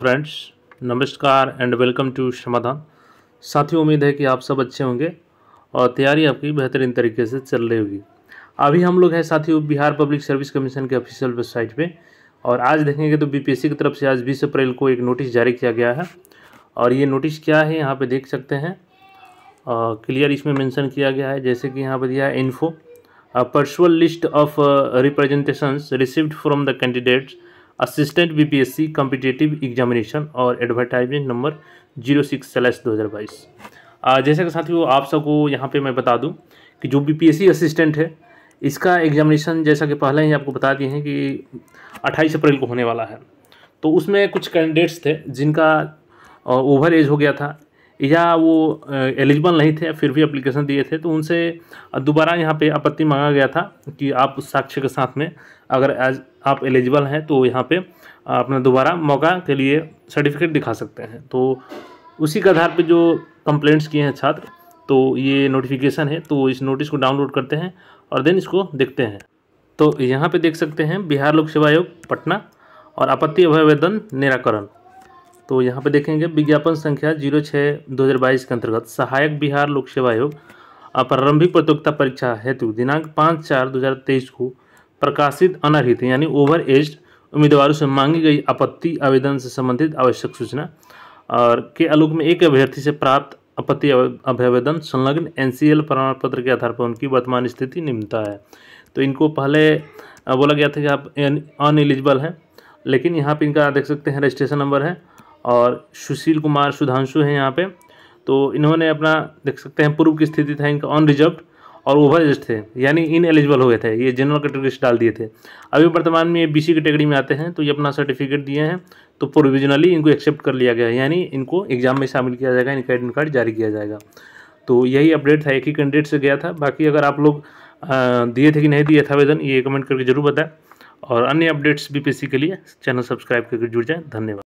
friends नमस्कार and welcome to समाधान साथियों उम्मीद है कि आप सब अच्छे होंगे और तैयारी आपकी बेहतरीन तरीके से चल रही होगी अभी हम लोग हैं साथियों बिहार पब्लिक सर्विस कमीशन के ऑफिशियल वेबसाइट पे और आज देखेंगे तो बीपीएससी की तरफ से आज बीस अप्रैल को एक नोटिस जारी किया गया है और ये नोटिस क्या है यहाँ पर देख सकते हैं क्लियर इसमें मैंसन किया गया है जैसे कि यहाँ पर दिया है info perusal list of representation received from the candidates assistant BPSC competitive examination और एडवर्टाइजमेंट नंबर जीरो सिक्स सेलेस दो हज़ार बाईस जैसे कि साथियों आप सबको यहाँ पे मैं बता दूँ कि जो बीपीएससी असिस्टेंट है इसका एग्जामिनेशन जैसा कि पहले ही आपको बता दिए हैं कि अट्ठाईस अप्रैल को होने वाला है तो उसमें कुछ कैंडिडेट्स थे जिनका ओवर एज हो गया था या वो एलिजिबल नहीं थे फिर भी अप्लीकेशन दिए थे तो उनसे दोबारा यहाँ पे आपत्ति मांगा गया था कि आप उस साक्ष्य के साथ में अगर एज आप एलिजिबल हैं तो यहाँ पे अपना दोबारा मौका के लिए सर्टिफिकेट दिखा सकते हैं तो उसी के आधार पर जो कंप्लेंट्स किए हैं छात्र तो ये नोटिफिकेशन है तो इस नोटिस को डाउनलोड करते हैं और देन इसको देखते हैं तो यहाँ पे देख सकते हैं बिहार लोक सेवा आयोग पटना और आपत्ति अभ्यावेदन निराकरण तो यहाँ पे देखेंगे विज्ञापन संख्या जीरो छः दो हज़ार बाईस के अंतर्गत सहायक बिहार लोक सेवा आयोग प्रारंभिक प्रतियोगिता परीक्षा हेतु दिनांक पाँच चार दो हज़ार तेईस को प्रकाशित अनर्हित यानी ओवर एज उम्मीदवारों से मांगी गई आपत्ति आवेदन से संबंधित आवश्यक सूचना और के आलोक में एक अभ्यर्थी से प्राप्त आपत्ति अभ्यावेदन संलग्न एल प्रमाण पत्र के आधार पर उनकी वर्तमान स्थिति निम्नता है तो इनको पहले बोला गया था कि आप अन एलिजिबल हैं लेकिन यहाँ पर इनका देख सकते हैं रजिस्ट्रेशन नंबर है और सुशील कुमार सुधांशु हैं यहाँ पे तो इन्होंने अपना देख सकते हैं पूर्व की स्थिति था इनका अनरिजर्व और ओवर एज थे यानी इन एलिजिबल हो गए थे ये जनरल कैटेगरी से डाल दिए थे अभी वर्तमान में ये बीसी कैटेगरी में आते हैं तो ये अपना सर्टिफिकेट दिए हैं तो प्रोविजनली इनको एक्सेप्ट कर लिया गया है यानी इनको एग्जाम में शामिल किया जाएगा इनका एडमिट कार्ड जारी किया जाएगा तो यही अपडेट था एक ही कैंडिडेट से गया था बाकी अगर आप लोग दिए थे कि नहीं दिए था आवेदन ये कमेंट करके जरूर बताएं और अन्य अपडेट्स बीपीएससी के लिए चैनल सब्सक्राइब करके जुड़ जाएँ धन्यवाद